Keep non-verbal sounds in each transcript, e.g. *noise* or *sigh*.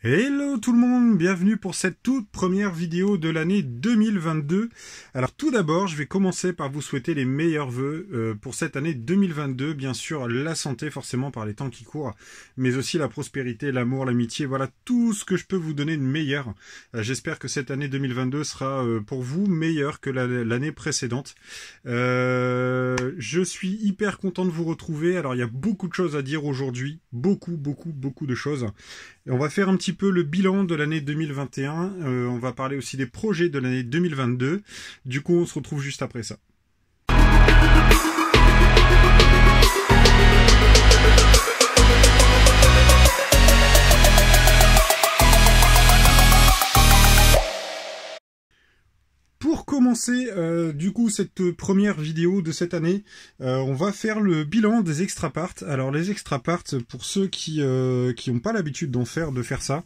Hello tout le monde, bienvenue pour cette toute première vidéo de l'année 2022. Alors tout d'abord, je vais commencer par vous souhaiter les meilleurs vœux euh, pour cette année 2022. Bien sûr, la santé forcément par les temps qui courent, mais aussi la prospérité, l'amour, l'amitié, voilà tout ce que je peux vous donner de meilleur. Euh, j'espère que cette année 2022 sera euh, pour vous meilleure que l'année précédente. je suis hyper content de vous retrouver. Alors il y a beaucoup de choses à dire aujourd'hui, beaucoup, beaucoup, beaucoup de choses. Et on va faire un petit le bilan de l'année 2021. Euh, on va parler aussi des projets de l'année 2022. Du coup, on se retrouve juste après ça. commencer euh, du coup cette première vidéo de cette année. Euh, on va faire le bilan des extra parts. Alors les extra parts, pour ceux qui n'ont euh, pas l'habitude d'en faire, de faire ça,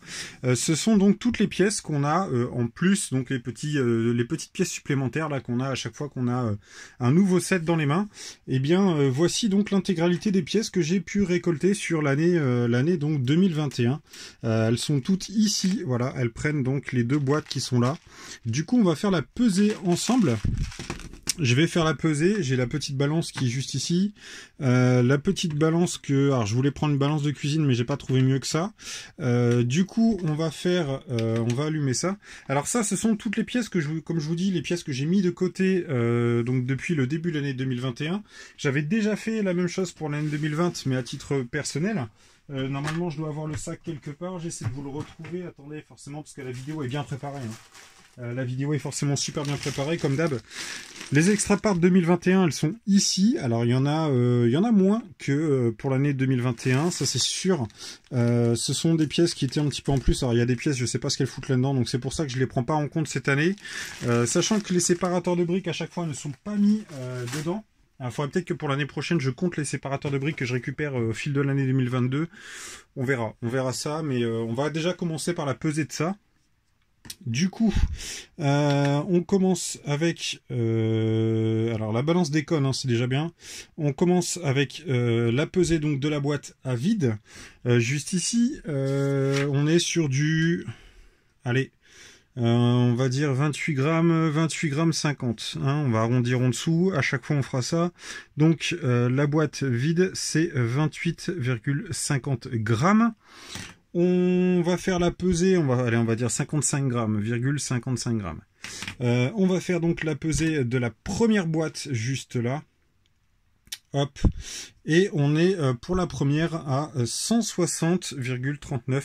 ce sont donc toutes les pièces qu'on a en plus, donc les petits les petites pièces supplémentaires là qu'on a à chaque fois qu'on a un nouveau set dans les mains. Et eh bien voici donc l'intégralité des pièces que j'ai pu récolter sur l'année l'année donc 2021. elles sont toutes ici, voilà, elles prennent donc les deux boîtes qui sont là. Du coup, on va faire la pesée ensemble. Je vais faire la pesée. J'ai la petite balance qui est juste ici. Euh, la petite balance que... Alors, je voulais prendre une balance de cuisine, mais j'ai pas trouvé mieux que ça. Euh, du coup, on va faire... Euh, on va allumer ça. Alors ça, ce sont toutes les pièces que, je, comme je vous dis, les pièces que j'ai mis de côté donc depuis le début de l'année 2021. J'avais déjà fait la même chose pour l'année 2020, mais à titre personnel. normalement, je dois avoir le sac quelque part. J'essaie de vous le retrouver. Attendez, forcément, parce que la vidéo est bien préparée. Hein. Euh, la vidéo est forcément super bien préparée, comme d'hab. Les extra parts 2021, elles sont ici. Alors, il y en a, euh, il y en a moins que euh, pour l'année 2021, ça c'est sûr. ce sont des pièces qui étaient un petit peu en plus. Alors, il y a des pièces, je ne sais pas ce qu'elles foutent là-dedans, donc c'est pour ça que je ne les prends pas en compte cette année. sachant que les séparateurs de briques à chaque fois ne sont pas mis dedans. Il faudrait peut-être que pour l'année prochaine, je compte les séparateurs de briques que je récupère au fil de l'année 2022. On verra, on verra ça, mais on va déjà commencer par la pesée de ça. Du coup, euh, on commence avec... Euh, alors la balance déconne, hein, c'est déjà bien. On commence avec euh, la pesée donc, de la boîte à vide. juste ici, on est sur du... Allez, on va dire 28 grammes, 28 grammes 50. Hein, on va arrondir en dessous, à chaque fois on fera ça. Donc la boîte vide, c'est 28,50 grammes. On va faire la pesée, on va, aller, on va dire 55 grammes, 55 grammes. Euh, on va faire donc la pesée de la première boîte juste là. Hop. Et on est euh, pour la première à 160,39. Euh,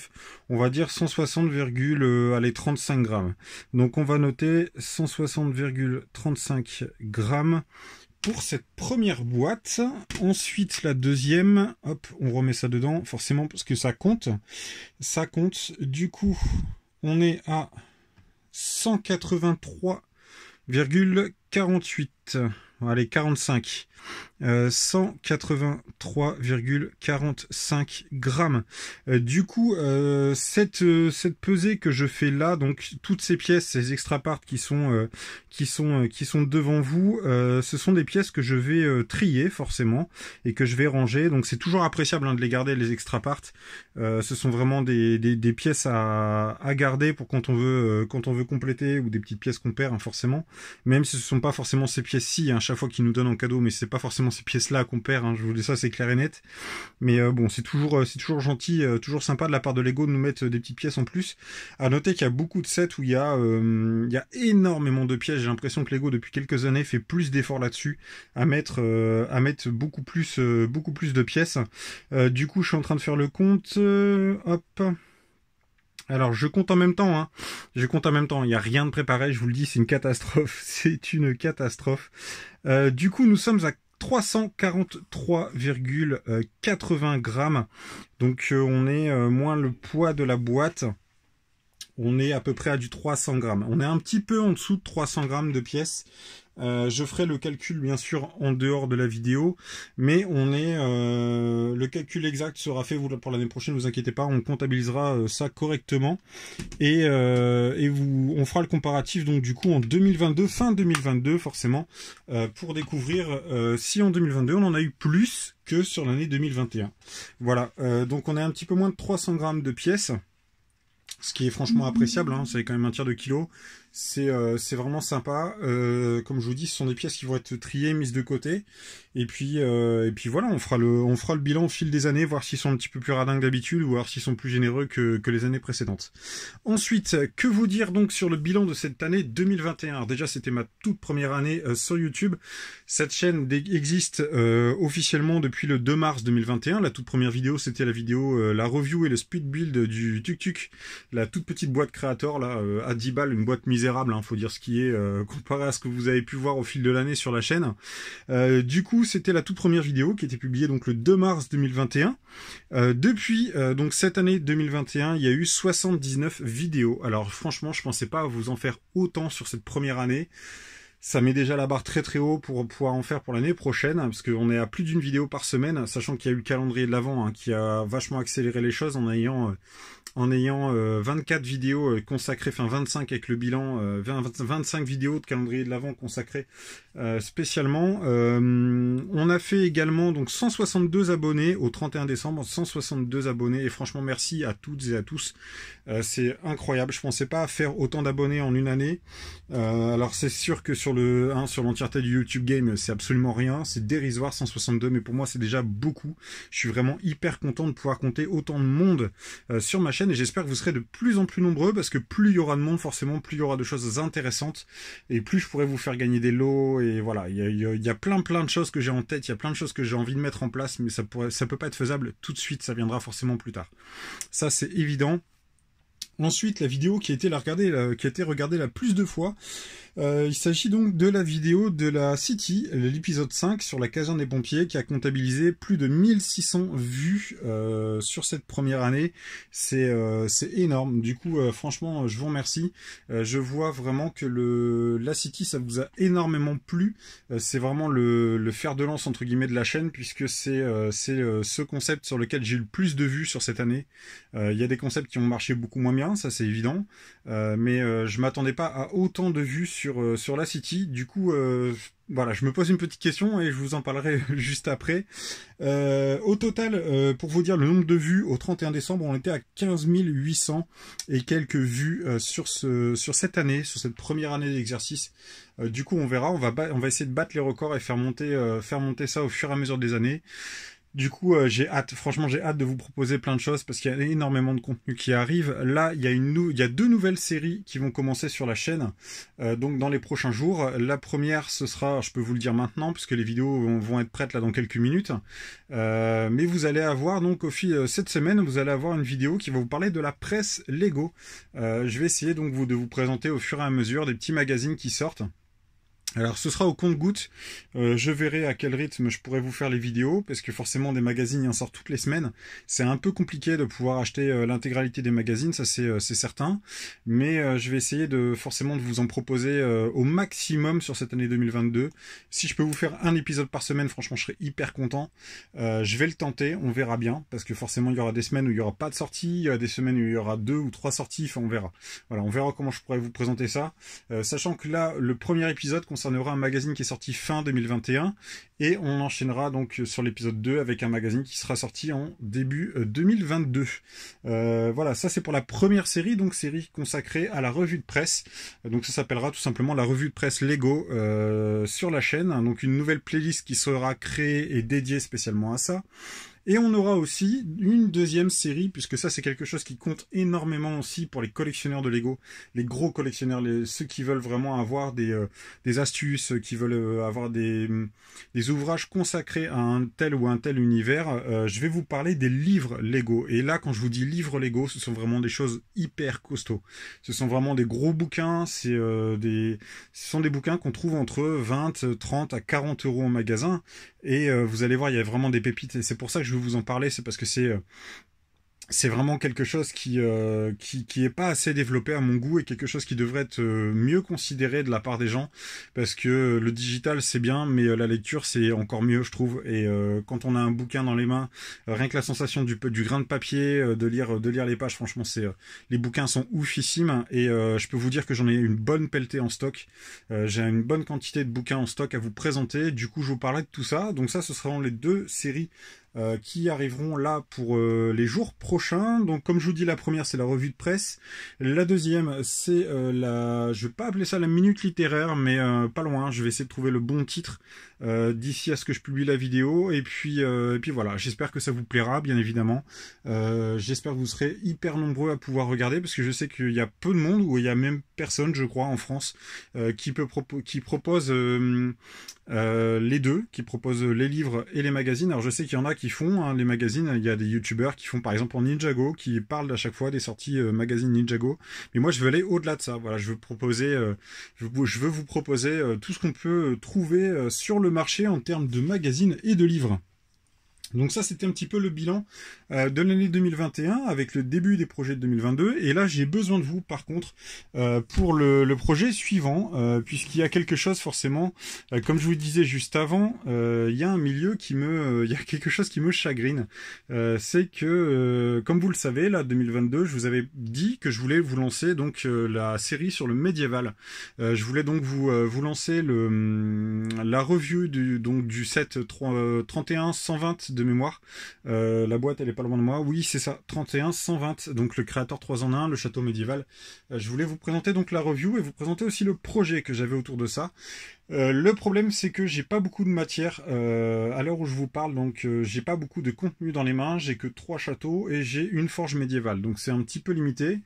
on va dire 160, allez, 35 grammes. Donc on va noter 160,35 grammes pour cette première boîte. Ensuite, la deuxième, hop, on remet ça dedans, forcément, parce que ça compte. Ça compte. Du coup, on est à 183,48. Allez, 45. 183,45 euh, grammes. Euh, du coup, euh, cette, cette pesée que je fais là, donc toutes ces pièces, ces extra parts qui sont, qui sont, qui sont devant vous, ce sont des pièces que je vais trier forcément et que je vais ranger. Donc c'est toujours appréciable hein, de les garder, les extra parts. ce sont vraiment des, des, pièces à, à, garder pour quand on veut, quand on veut compléter ou des petites pièces qu'on perd hein, forcément. Même si ce ne sont pas forcément ces pièces-ci, hein, chaque fois qu'ils nous donnent en cadeau, mais c'est pas forcément ces pièces-là qu'on perd. Hein. Je vous dis ça, c'est clair et net. Mais euh, bon, c'est toujours, euh, c'est toujours gentil, euh, toujours sympa de la part de Lego de nous mettre des petites pièces en plus. À noter qu'il y a beaucoup de sets où il y a, il y énormément de pièces. J'ai l'impression que Lego depuis quelques années fait plus d'efforts là-dessus, à mettre, à mettre beaucoup plus, beaucoup plus de pièces. du coup, je suis en train de faire le compte. hop. Alors je compte en même temps, hein. je compte en même temps, il n'y a rien de préparé, je vous le dis, c'est une catastrophe, *laughs* c'est une catastrophe. du coup nous sommes à 343,80 euh, grammes. Donc euh, on est euh, moins le poids de la boîte on est à peu près à du 300 grammes. On est un petit peu en dessous de 300 grammes de pièces. Euh, je ferai le calcul bien sûr en dehors de la vidéo, mais on est euh, le calcul exact sera fait pour l'année prochaine. Ne vous inquiétez pas, on comptabilisera euh, ça correctement et, vous, on fera le comparatif donc du coup en 2022, fin 2022 forcément, pour découvrir si en 2022 on en a eu plus que sur l'année 2021. Voilà, donc on est un petit peu moins de 300 grammes de pièces ce qui est franchement mhm. appréciable, hein, c'est quand même un tiers de kilo, c'est euh, vraiment sympa. Euh, comme je vous dis, ce sont des pièces qui vont être triées, mises de côté, et puis euh, et puis voilà, on fera le on fera le bilan au fil des années, voir s'ils sont un petit peu plus radins que d'habitude, ou voir s'ils sont plus généreux que, que les années précédentes. Ensuite, que vous dire donc sur le bilan de cette année 2021 déjà, c'était ma toute première année euh, sur YouTube. Cette chaîne existe officiellement depuis le 2 mars 2021. La toute première vidéo, c'était la vidéo la review et le speed build du tuk tuk la toute petite boîte créateur là, à 10 balles, une boîte misérable, hein, faut dire ce qui est, euh, *laughs* comparé à ce que vous avez pu voir au fil de l'année sur la chaîne. Euh, du coup, c'était la toute première vidéo qui était publiée donc le 2 mars 2021. Euh, depuis, donc cette année 2021, il y a eu 79 vidéos. Alors franchement, je pensais pas vous en faire autant sur cette première année ça met déjà la barre très très haut pour pouvoir en faire pour l'année prochaine, hein, parce qu'on est à plus d'une vidéo par semaine, sachant qu'il y a eu le calendrier de l'avant hein, qui a vachement accéléré les choses en ayant, euh, en ayant 24 euh, vidéos euh, consacrées, enfin 25 avec le bilan, 25 vidéos de calendrier de l'avant consacrées spécialement. on a fait également donc 162 abonnés au 31 décembre, 162 abonnés, et franchement merci à toutes et à tous. c'est incroyable, je pensais pas faire autant d'abonnés en une année. alors c'est sûr que sur sur le 1 sur l'entièreté du YouTube Game, c'est absolument rien, c'est dérisoire 162, mais pour moi c'est déjà beaucoup. Je suis vraiment hyper content de pouvoir compter autant de monde euh, sur ma chaîne et j'espère que vous serez de plus en plus nombreux parce que plus il y aura de monde, forcément, plus il y aura de choses intéressantes et plus je pourrai vous faire gagner des lots et voilà. Il y a, plein plein de choses que j'ai en tête, il y a plein de choses que j'ai envie de mettre en place, mais ça pourrait, ça peut pas être faisable tout de suite, ça viendra forcément plus tard. Ça c'est évident. Ensuite, la vidéo qui a été la regardée, qui a été regardée la plus de fois, euh, il s'agit donc de la vidéo de la City, l'épisode 5 sur la caserne des pompiers qui a comptabilisé plus de 1600 vues euh, sur cette première année. C'est euh, énorme. Du coup, franchement, je vous remercie. je vois vraiment que le la City, ça vous a énormément plu. c'est vraiment le, fer de lance entre guillemets de la chaîne puisque c'est ce concept sur lequel j'ai eu le plus de vues sur cette année. Il y a des concepts qui ont marché beaucoup moins bien, ça c'est évident. mais je m'attendais pas à autant de vues sur euh, sur, la City. Du coup, euh, voilà, je me pose une petite question et je vous en parlerai *laughs* juste après. Euh, au total, pour vous dire le nombre de vues, au 31 décembre, on était à 15 800 et quelques vues sur, ce, sur cette année, sur cette première année d'exercice. du coup, on verra, on va, on va essayer de battre les records et faire monter, faire monter ça au fur et à mesure des années. Du coup, euh, j'ai hâte, franchement, j'ai hâte de vous proposer plein de choses parce qu'il y a énormément de contenu qui arrive. Là, il y a, deux nouvelles séries qui vont commencer sur la chaîne, euh, donc dans les prochains jours. La première, ce sera, je peux vous le dire maintenant, puisque les vidéos vont être prêtes là dans quelques minutes. Euh, mais vous allez avoir, donc, au fil, cette semaine, vous allez avoir une vidéo qui va vous parler de la presse Lego. je vais essayer donc de vous présenter au fur et à mesure des petits magazines qui sortent. Alors ce sera au compte-goutte, euh, je verrai à quel rythme je pourrai vous faire les vidéos, parce que forcément des magazines y en sortent toutes les semaines, c'est un peu compliqué de pouvoir acheter euh, l'intégralité des magazines, ça c'est euh, certain, mais je vais essayer de forcément de vous en proposer au maximum sur cette année 2022. Si je peux vous faire un épisode par semaine, franchement je serai hyper content, je vais le tenter, on verra bien, parce que forcément il y aura des semaines où il n'y aura pas de sortie, il y aura des semaines où il y aura deux ou trois sorties, enfin on verra. Voilà, on verra comment je pourrais vous présenter ça, sachant que là le premier épisode aura un magazine qui est sorti fin 2021 et on enchaînera donc sur l'épisode 2 avec un magazine qui sera sorti en début 2022. Euh, euh, voilà, ça c'est pour la première série, donc série consacrée à la revue de presse. Donc ça s'appellera tout simplement la revue de presse Lego euh, sur la chaîne. Donc une nouvelle playlist qui sera créée et dédiée spécialement à ça. Et on aura aussi une deuxième série, puisque ça c'est quelque chose qui compte énormément aussi pour les collectionneurs de Lego, les gros collectionneurs, ceux qui veulent vraiment avoir des, euh, des astuces, qui veulent euh, avoir mm, des, ouvrages consacrés à un tel ou un tel univers. Euh, je vais vous parler des livres Lego. Et là, quand je vous dis livres Lego, ce sont vraiment des choses hyper costauds. Ce sont vraiment des gros bouquins, c'est des, ce sont des bouquins qu'on trouve entre 20, 30 à 40 euros en magasin. Et vous allez voir, il y a vraiment des pépites. Et c'est pour ça que vous en parler, c'est parce que c'est euh, c'est vraiment quelque chose euh, qui, qui est pas assez développé à mon goût et quelque chose qui devrait être euh, mieux considéré de la part des gens parce que le digital c'est bien mais la lecture c'est encore mieux je trouve et quand on a un bouquin dans les mains rien que la sensation du du grain de papier de lire de lire les pages franchement c'est les bouquins sont oufissimes et je peux vous dire que j'en ai une bonne pelletée en stock j'ai une bonne quantité de bouquins en stock à vous présenter du coup je vous parlais de tout ça donc ça ce seront les deux séries euh, qui arriveront là pour euh, les jours prochains. Donc comme je vous dis, la première c'est la revue de presse, la deuxième c'est euh, la, je vais pas appeler ça la minute littéraire, mais pas loin. Je vais essayer de trouver le bon titre d'ici à ce que je publie la vidéo. Et puis, et puis voilà. J'espère que ça vous plaira, bien évidemment. J'espère que vous serez hyper nombreux à pouvoir regarder parce que je sais qu'il y a peu de monde ou il y a même personne, je crois, en France qui peut proposer, qui propose euh, les deux, qui proposent les livres et les magazines. Alors je sais qu'il y en a qui font hein, les magazines, il y a des youtubeurs qui font par exemple en Ninjago, qui parlent à chaque fois des sorties magazine euh, magazines Ninjago, mais moi je veux aller au-delà de ça, voilà, je veux proposer, euh, je, veux, vous proposer tout ce qu'on peut trouver sur le marché en termes de magazines et de livres. Donc ça, c'était un petit peu le bilan euh, de l'année 2021 avec le début des projets de 2022. Et là, j'ai besoin de vous, par contre, euh, pour le, projet suivant, euh, puisqu'il y a quelque chose forcément, comme je vous disais juste avant, il y a un milieu qui me, il y a quelque chose qui me chagrine. C'est que, comme vous le savez, là, 2022, je vous avais dit que je voulais vous lancer donc la série sur le médiéval. je voulais donc vous vous lancer le hum, la review du donc du set 31 120 de mémoire. Euh, la boîte, elle est pas loin de moi. Oui, c'est ça, 31 120. Donc le créateur 3 en 1, le château médiéval. Euh, je voulais vous présenter donc la review et vous présenter aussi le projet que j'avais autour de ça. Euh, le problème, c'est que j'ai pas beaucoup de matière euh, à l'heure où je vous parle, donc euh, j'ai pas beaucoup de contenu dans les mains. J'ai que trois châteaux et j'ai une forge médiévale, donc c'est un petit peu limité.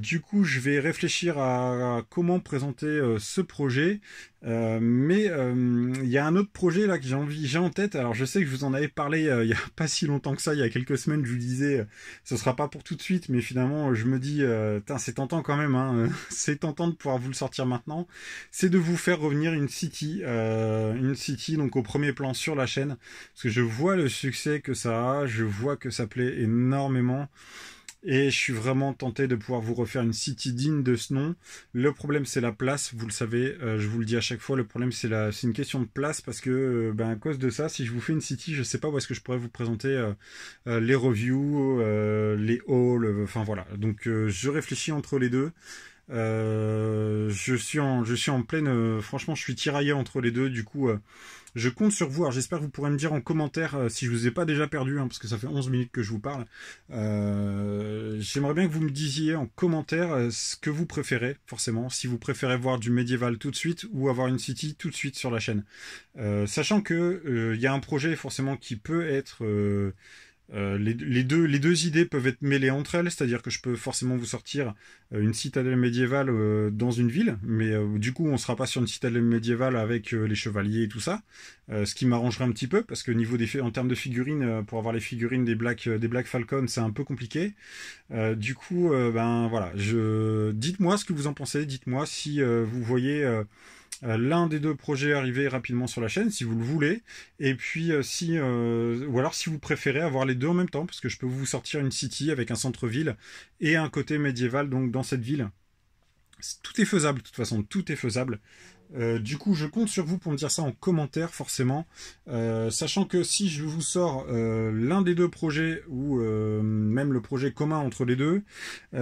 du coup, je vais réfléchir à, comment présenter ce projet, mais il y a un autre projet là que j'ai envie, j'ai en tête. Alors, je sais que je vous en avais parlé il y a *laughs* pas si longtemps que ça, il y a quelques semaines, je vous disais, ce sera pas pour tout de suite, mais finalement, je me dis, c'est tentant quand même, hein. *laughs* c'est tentant de pouvoir vous le sortir maintenant. C'est de vous faire revenir une city, euh, une city donc au premier plan sur la chaîne, parce que je vois le succès que ça a, je vois que ça plaît énormément. Et je suis vraiment tenté de pouvoir vous refaire une city digne de ce nom. Le problème, c'est la place. Vous le savez, euh, je vous le dis à chaque fois. Le problème, c'est la... une question de place parce que, euh, ben, à cause de ça, si je vous fais une city, je sais pas où est-ce que je pourrais vous présenter les reviews, les halls. Enfin voilà. Donc, je réfléchis entre les deux. Euh, je suis en, je suis en pleine. Euh, franchement, je suis tiraillé entre les deux. Du coup, euh, je compte sur vous. J'espère que vous pourrez me dire en commentaire si je vous ai pas déjà perdu, hein, parce que ça fait 11 minutes que je vous parle. J'aimerais bien que vous me disiez en commentaire ce que vous préférez, forcément, si vous préférez voir du médiéval tout de suite ou avoir une city tout de suite sur la chaîne. sachant que il y a un projet forcément qui peut être euh, les, deux, les deux idées peuvent être mêlées entre elles, c'est-à-dire que je peux forcément vous sortir euh, une citadelle médiévale euh, dans une ville, mais du coup on sera pas sur une citadelle médiévale avec les chevaliers et tout ça, ce qui m'arrangerait un petit peu parce que niveau des en termes de figurines, pour avoir les figurines des Black des Falcon, c'est un peu compliqué. du coup, ben voilà, je dites-moi ce que vous en pensez, dites-moi si vous voyez euh, l'un des deux projets arriver rapidement sur la chaîne si vous le voulez et puis euh, si euh, ou alors si vous préférez avoir les deux en même temps parce que je peux vous sortir une city avec un centre-ville et un côté médiéval donc dans cette ville tout est faisable de toute façon tout est faisable euh, du coup, je compte sur vous pour me dire ça en commentaire, forcément. Euh, sachant que si je vous sors euh, l'un des deux projets, ou même le projet commun entre les deux,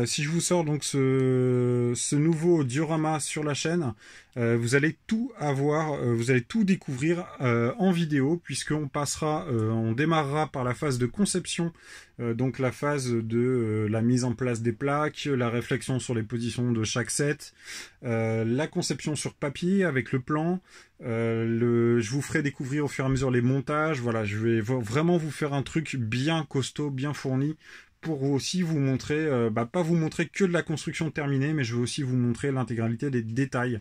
si je vous sors donc ce, nouveau diorama sur la chaîne, vous allez tout avoir, vous allez tout découvrir en vidéo, puisqu'on passera, on démarrera par la phase de conception euh, donc la phase de euh, la mise en place des plaques, la réflexion sur les positions de chaque set, euh, la conception sur papier avec le plan. je vous ferai découvrir au fur et à mesure les montages. Voilà, je vais vraiment vous faire un truc bien costaud, bien fourni pour aussi vous montrer, euh, bah, pas vous montrer que de la construction terminée, mais je veux aussi vous montrer l'intégralité des détails.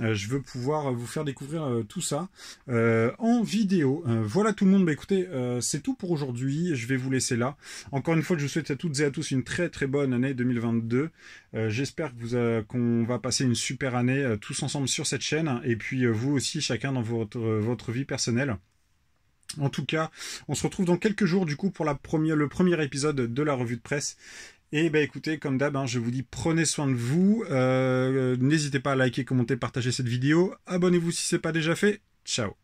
Euh, je veux pouvoir vous faire découvrir euh, tout ça en vidéo. voilà tout le monde. Bah, écoutez, c'est tout pour aujourd'hui. Je vais vous laisser là. Encore une fois, je vous souhaite à toutes et à tous une très très bonne année 2022. J'espère qu'on va passer une super année tous ensemble sur cette chaîne et puis vous aussi chacun dans votre, votre vie personnelle. En tout cas, on se retrouve dans quelques jours du coup pour la première, le premier épisode de la revue de presse. Et bah écoutez, comme d'hab, hein, je vous dis prenez soin de vous. Euh, n'hésitez pas à liker, commenter, partager cette vidéo. Abonnez-vous si c'est pas déjà fait. Ciao